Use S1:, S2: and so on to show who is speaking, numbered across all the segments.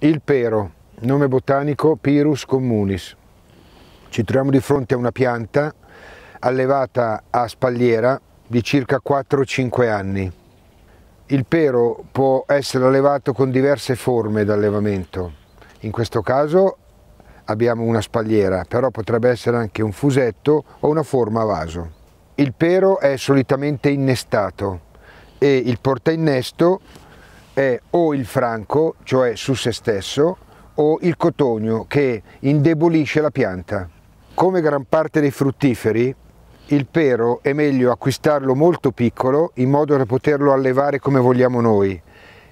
S1: Il pero, nome botanico Pyrus communis. Ci troviamo di fronte a una pianta allevata a spalliera di circa 4-5 anni. Il pero può essere allevato con diverse forme d'allevamento. In questo caso abbiamo una spalliera, però potrebbe essere anche un fusetto o una forma a vaso. Il pero è solitamente innestato e il portainnesto è o il franco, cioè su se stesso, o il cotogno che indebolisce la pianta. Come gran parte dei fruttiferi, il pero è meglio acquistarlo molto piccolo in modo da poterlo allevare come vogliamo noi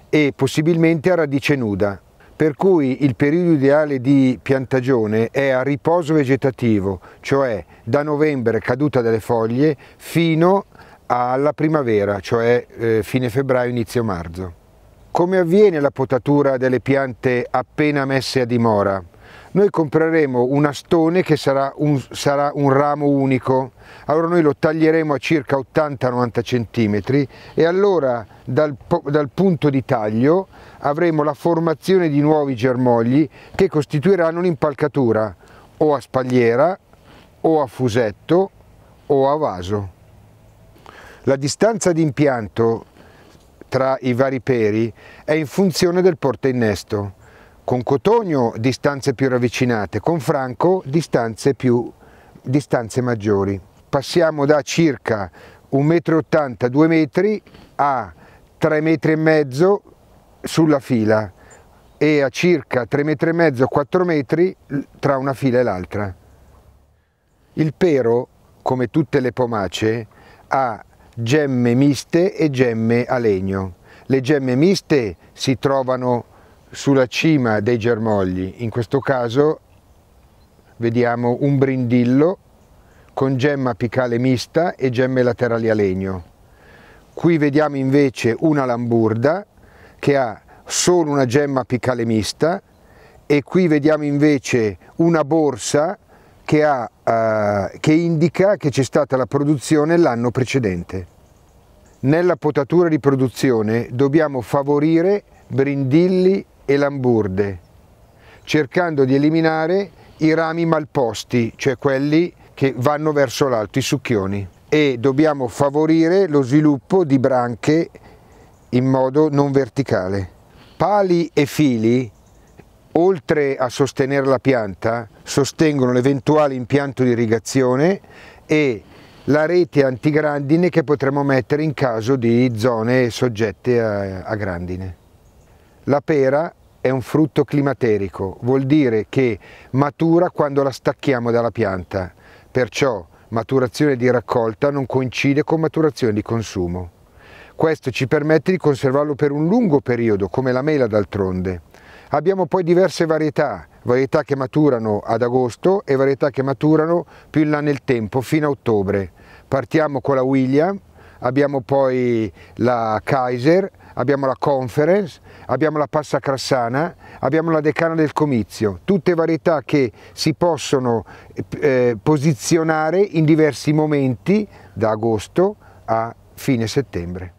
S1: e possibilmente a radice nuda, per cui il periodo ideale di piantagione è a riposo vegetativo, cioè da novembre caduta delle foglie fino alla primavera, cioè eh, fine febbraio, inizio marzo. Come avviene la potatura delle piante appena messe a dimora? Noi compreremo un astone che sarà un, sarà un ramo unico, allora noi lo taglieremo a circa 80-90 cm e allora dal, dal punto di taglio avremo la formazione di nuovi germogli che costituiranno un'impalcatura o a spalliera o a fusetto o a vaso. La distanza di impianto tra i vari peri è in funzione del porta innesto, con Cotogno distanze più ravvicinate, con Franco distanze, più, distanze maggiori. Passiamo da circa 1,80 m, 2 m a 3,5 m sulla fila e a circa 3,5 m, 4 m tra una fila e l'altra. Il pero, come tutte le pomace, ha gemme miste e gemme a legno. Le gemme miste si trovano sulla cima dei germogli, in questo caso vediamo un brindillo con gemma apicale mista e gemme laterali a legno. Qui vediamo invece una lamburda che ha solo una gemma apicale mista e qui vediamo invece una borsa che, ha, eh, che indica che c'è stata la produzione l'anno precedente. Nella potatura di produzione dobbiamo favorire brindilli e lamburde, cercando di eliminare i rami malposti, cioè quelli che vanno verso l'alto, i succhioni, e dobbiamo favorire lo sviluppo di branche in modo non verticale. Pali e fili oltre a sostenere la pianta, sostengono l'eventuale impianto di irrigazione e la rete antigrandine che potremmo mettere in caso di zone soggette a, a grandine. La pera è un frutto climaterico, vuol dire che matura quando la stacchiamo dalla pianta, perciò maturazione di raccolta non coincide con maturazione di consumo. Questo ci permette di conservarlo per un lungo periodo, come la mela d'altronde. Abbiamo poi diverse varietà, varietà che maturano ad agosto e varietà che maturano più in là nel tempo, fino a ottobre. Partiamo con la William, abbiamo poi la Kaiser, abbiamo la Conference, abbiamo la Passa Crassana, abbiamo la Decana del Comizio, tutte varietà che si possono eh, posizionare in diversi momenti da agosto a fine settembre.